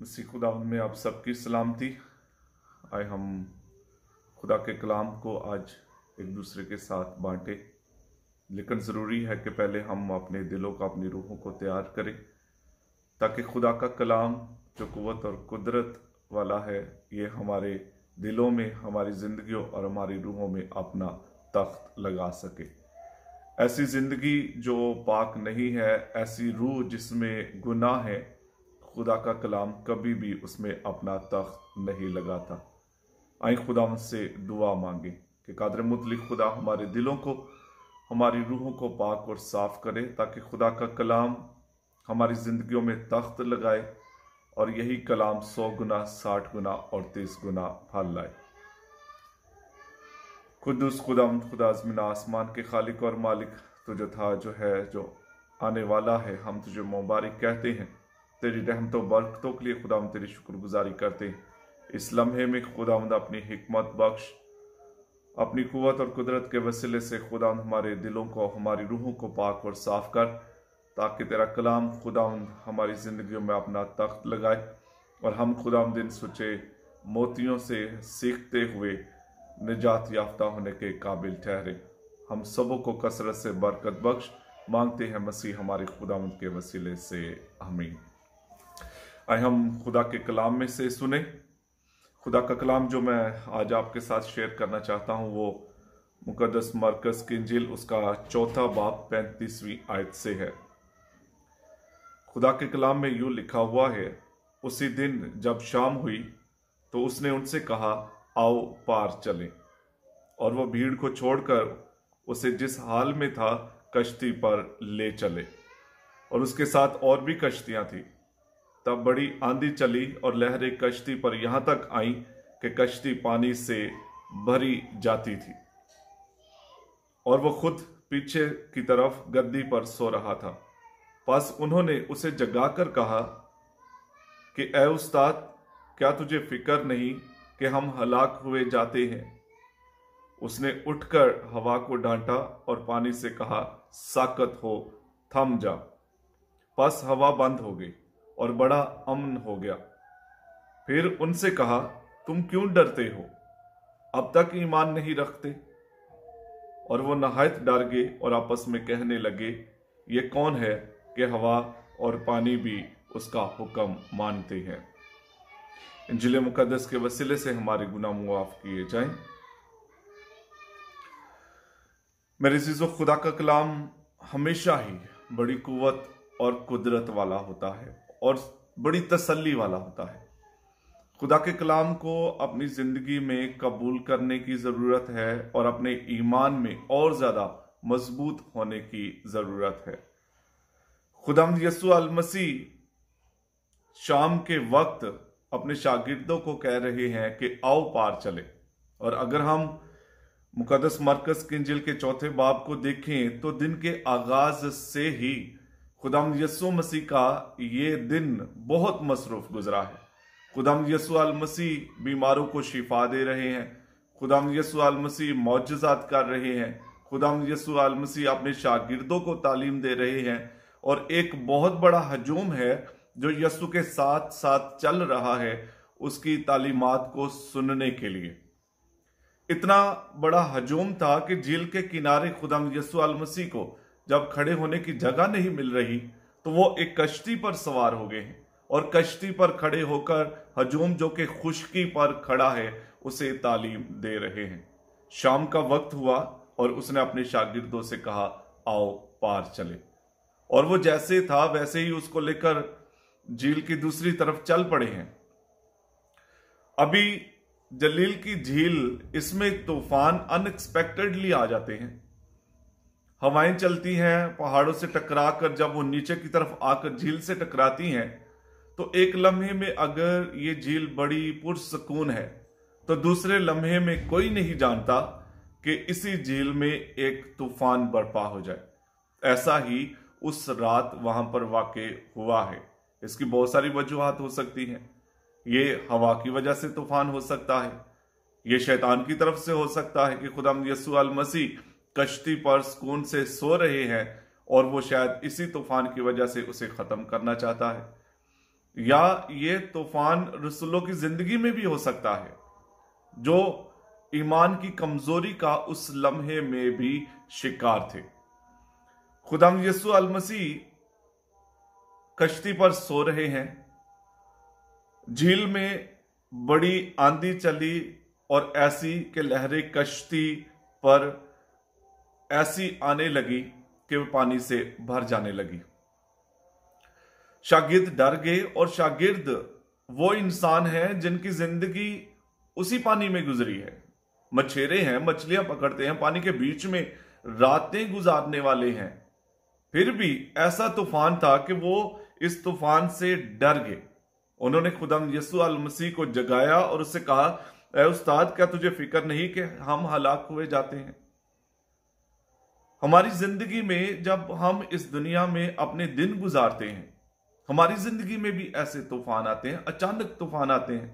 मसीह खुदा में आप सबकी सलामती आए हम खुदा के कलाम को आज एक दूसरे के साथ बांटें लेकिन ज़रूरी है कि पहले हम अपने दिलों का अपनी रूहों को तैयार करें ताकि खुदा का कलाम जो कुत और कुदरत वाला है ये हमारे दिलों में हमारी ज़िंदगियों और हमारी रूहों में अपना तख्त लगा सके ऐसी ज़िंदगी जो पाक नहीं है ऐसी रूह जिसमें गुनाह है खुदा का कलाम कभी भी उसमें अपना तख्त नहीं लगाता आई खुदा से दुआ मांगे कि कादर मुतलिक खुदा हमारे दिलों को हमारी रूहों को पाक और साफ करे ताकि खुदा का कलाम हमारी ज़िंदगियों में तख्त लगाए और यही कलाम सौ गुना साठ गुना और तीस गुना फल लाए खुद खुदा खुदा आजमिन आसमान के खालिक और मालिक तुझे था जो है जो आने वाला है हम तुझे मुबारक कहते हैं तेरी रहमतों बरकतों के लिए खुदा तेरी शुक्रगुजारी करते हैं इस लम्हे में खुदा अपनी हमत बख्श अपनी कुत और कुदरत के वसीले से खुदा हमारे दिलों को हमारी रूहों को पाक और साफ कर ताकि तेरा कलाम खुदा हमारी ज़िंदगी में अपना तख्त लगाए और हम खुदा दिन सोचे मोतियों से सीखते हुए निजात याफ्ता होने के काबिल ठहरे हम सबों को कसरत से बरकत बख्श मांगते हैं मसीह हमारे खुदा के वसीले से हमीन आए हम खुदा के कलाम में से सुने खुदा का कलाम जो मैं आज आपके साथ शेयर करना चाहता हूँ वो मुकदस मरकज किंजिल उसका चौथा बाप पैंतीसवीं आयत से है खुदा के कलाम में यूं लिखा हुआ है उसी दिन जब शाम हुई तो उसने उनसे कहा आओ पार चलें और वह भीड़ को छोड़कर उसे जिस हाल में था कश्ती पर ले चले और उसके साथ और भी कश्तियां थीं तब बड़ी आंधी चली और लहरें कश्ती पर यहां तक आई कि कश्ती पानी से भरी जाती थी और वो खुद पीछे की तरफ गद्दी पर सो रहा था बस उन्होंने उसे जगाकर कहा कि ए उस्ताद क्या तुझे फिक्र नहीं कि हम हलाक हुए जाते हैं उसने उठकर हवा को डांटा और पानी से कहा साकत हो थम जा बस हवा बंद हो गई और बड़ा अमन हो गया फिर उनसे कहा तुम क्यों डरते हो अब तक ईमान नहीं रखते और वो नहायत डर गए और आपस में कहने लगे ये कौन है कि हवा और पानी भी उसका हुक्म मानते हैं जिले मुकदस के वसीले से हमारे गुना मुआफ किए जाएं मेरे जीजो खुदा का कलाम हमेशा ही बड़ी कुवत और कुदरत वाला होता है और बड़ी तसल्ली वाला होता है खुदा के कलाम को अपनी ज़िंदगी में कबूल करने की ज़रूरत है और अपने ईमान में और ज़्यादा मजबूत होने की ज़रूरत है खुदाम यसु अलमसी शाम के वक्त अपने शागिर्दों को कह रहे हैं कि आओ पार चले और अगर हम मुकदस मरकज किंजिल के चौथे बाब को देखें तो दिन के आगाज से ही खुदाम यसु मसीह का ये दिन बहुत मसरूफ गुजरा है खुदाम यसु अल मसीह बीमारों को शिफा दे रहे हैं खुदाम यसु अल मसीह मोजात कर रहे हैं खुदाम यसु अल मसीह अपने शागिर्दों को तालीम दे रहे हैं और एक बहुत बड़ा हजूम है जो यसु के साथ साथ चल रहा है उसकी तालीमत को सुनने के लिए इतना बड़ा हजूम था कि झील के किनारे खुदाम यसु अल मसीह को जब खड़े होने की जगह नहीं मिल रही तो वो एक कश्ती पर सवार हो गए हैं और कश्ती पर खड़े होकर हजूम जो कि खुशकी पर खड़ा है उसे तालीम दे रहे हैं शाम का वक्त हुआ और उसने अपने शागिर्दों से कहा आओ पार चले और वो जैसे था वैसे ही उसको लेकर झील की दूसरी तरफ चल पड़े हैं अभी जलील की झील इसमें तूफान अनएक्सपेक्टेडली आ जाते हैं हवाएं चलती हैं पहाड़ों से टकरा कर जब वो नीचे की तरफ आकर झील से टकराती हैं तो एक लम्हे में अगर ये झील बड़ी पुरसकून है तो दूसरे लम्हे में कोई नहीं जानता कि इसी झील में एक तूफान बर्पा हो जाए ऐसा ही उस रात वहां पर वाक़ हुआ है इसकी बहुत सारी वजूहत हो सकती हैं ये हवा की वजह से तूफान हो सकता है ये शैतान की तरफ से हो सकता है कि खुदाम यसू अल मसीह कश्ती पर सुकून से सो रहे हैं और वो शायद इसी तूफान की वजह से उसे खत्म करना चाहता है या ये तूफान रसुलों की जिंदगी में भी हो सकता है जो ईमान की कमजोरी का उस लम्हे में भी शिकार थे खुदाम यसु अलमसी कश्ती पर सो रहे हैं झील में बड़ी आंधी चली और ऐसी के लहरें कश्ती पर ऐसी आने लगी कि वह पानी से भर जाने लगी शागिर्द डर गए और शागिर्द वो इंसान है जिनकी जिंदगी उसी पानी में गुजरी है मछेरे हैं मछलियां पकड़ते हैं पानी के बीच में रातें गुजारने वाले हैं फिर भी ऐसा तूफान था कि वो इस तूफान से डर गए उन्होंने खुदम यसु अल मसीह को जगाया और उससे कहा उस्ताद क्या तुझे फिक्र नहीं कि हम हलाक हुए जाते हैं हमारी जिंदगी में जब हम इस दुनिया में अपने दिन गुजारते हैं हमारी जिंदगी में भी ऐसे तूफान आते हैं अचानक तूफान आते हैं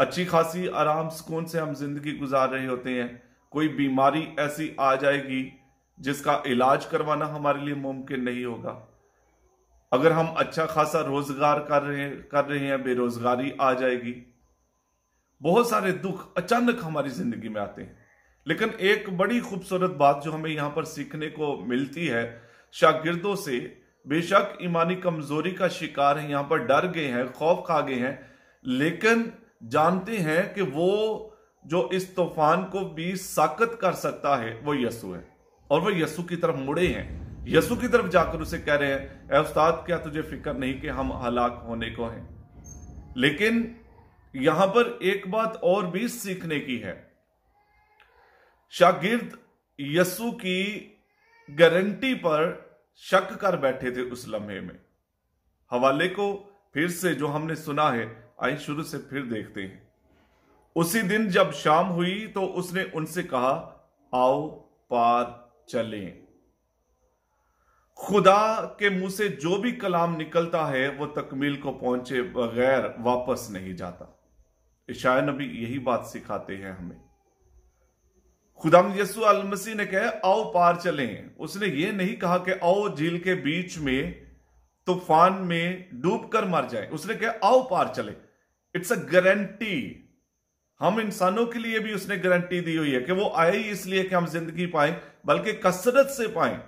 अच्छी खासी आराम सुकून से हम जिंदगी गुजार रहे होते हैं कोई बीमारी ऐसी आ जाएगी जिसका इलाज करवाना हमारे लिए मुमकिन नहीं होगा अगर हम अच्छा खासा रोजगार कर रहे कर रहे हैं बेरोजगारी आ जाएगी बहुत सारे दुख अचानक हमारी जिंदगी में आते हैं लेकिन एक बड़ी खूबसूरत बात जो हमें यहाँ पर सीखने को मिलती है शागिर्दों से बेशक ईमानी कमजोरी का शिकार है यहाँ पर डर गए हैं खौफ खा गए हैं लेकिन जानते हैं कि वो जो इस तूफान को भी साकत कर सकता है वो यसु है और वो यसु की तरफ मुड़े हैं यसु की तरफ जाकर उसे कह रहे हैं उस्ताद क्या तुझे फिक्र नहीं कि हम हलाक होने को हैं लेकिन यहां पर एक बात और भी सीखने की है शागिर्द यसु की गारंटी पर शक कर बैठे थे उस लम्हे में हवाले को फिर से जो हमने सुना है आई शुरू से फिर देखते हैं उसी दिन जब शाम हुई तो उसने उनसे कहा आओ पार चलें खुदा के मुंह से जो भी कलाम निकलता है वो तकमील को पहुंचे बगैर वापस नहीं जाता इशाया नबी यही बात सिखाते हैं हमें खुदाम यसु अलमसी ने कहा आओ पार चलें उसने ये नहीं कहा कि आओ झील के बीच में तूफान में डूबकर मर जाए उसने कहा आओ पार चले इट्स अ गारंटी हम इंसानों के लिए भी उसने गारंटी दी हुई है कि वो आए ही इसलिए कि हम जिंदगी पाए बल्कि कसरत से पाए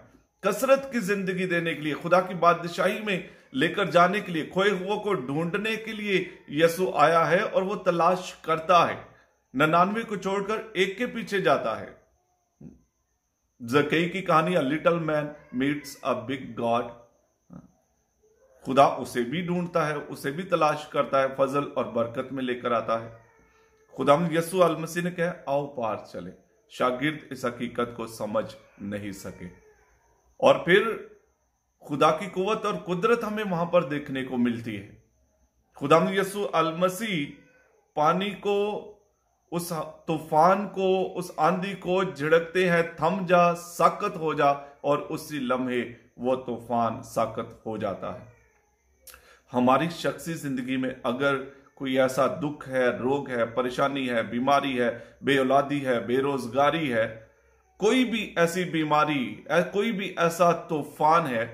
कसरत की जिंदगी देने के लिए खुदा की बादशाही में लेकर जाने के लिए खोए हुओं को ढूंढने के लिए यसु आया है और वो तलाश करता है ननानवे को छोड़कर एक के पीछे जाता है जकई की कहानी a little man meets a big god खुदा उसे भी ढूंढता है उसे भी तलाश करता है फजल और बरकत में लेकर आता है खुदा यसु अलमसी ने कहा आओ पार चले शागिर्द इस हकीकत को समझ नहीं सके और फिर खुदा की कुवत और कुदरत हमें वहां पर देखने को मिलती है खुदाम यसु अलमसी पानी को उस तूफान को उस आंधी को झिड़कते हैं थम जा साकत हो जा और उसी लम्हे वो तूफान साकत हो जाता है हमारी शख्सी जिंदगी में अगर कोई ऐसा दुख है रोग है परेशानी है बीमारी है बेऔलादी है बेरोजगारी है कोई भी ऐसी बीमारी कोई भी ऐसा तूफान है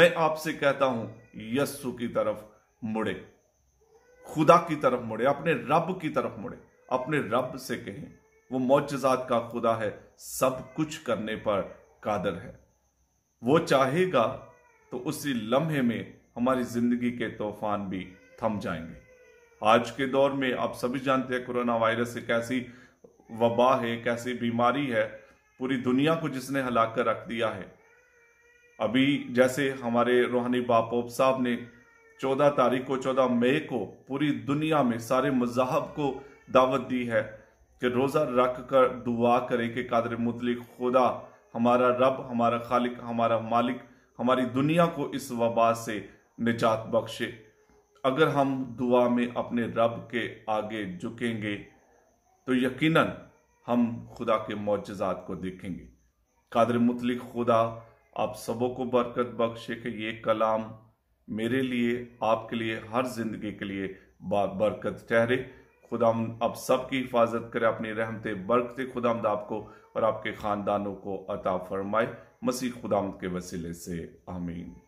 मैं आपसे कहता हूं यस्सु की तरफ मुड़े खुदा की तरफ मुड़े अपने रब की तरफ मुड़े अपने रब से कहें वो मोजात का खुदा है सब कुछ करने पर कादर है वो चाहेगा तो उसी लम्हे में हमारी जिंदगी के तूफान भी थम जाएंगे आज के दौर में आप सभी जानते हैं कोरोना वायरस एक ऐसी वबा है एक ऐसी बीमारी है पूरी दुनिया को जिसने हिला कर रख दिया है अभी जैसे हमारे रूहानी बापोप साहब ने चौदह तारीख को चौदह मई को पूरी दुनिया में सारे मजहब को दावत दी है कि रोज़ा रख कर दुआ करें कि कादर मुतलिक खुदा हमारा रब हमारा खालिक हमारा मालिक हमारी दुनिया को इस वबा से निजात बख्शे अगर हम दुआ में अपने रब के आगे झुकेंगे तो यकीनन हम खुदा के मुजजात को देखेंगे कादर मुतलिक खुदा आप सबों को बरकत बख्शे कि ये कलाम मेरे लिए आपके लिए हर जिंदगी के लिए बरकत ठहरे खुदा आप सबकी हिफाजत करे अपनी रहमते बरकत खुदामद आपको और आपके ख़ानदानों को अता फरमाए मसीह खुदाम के वसीले से आमीन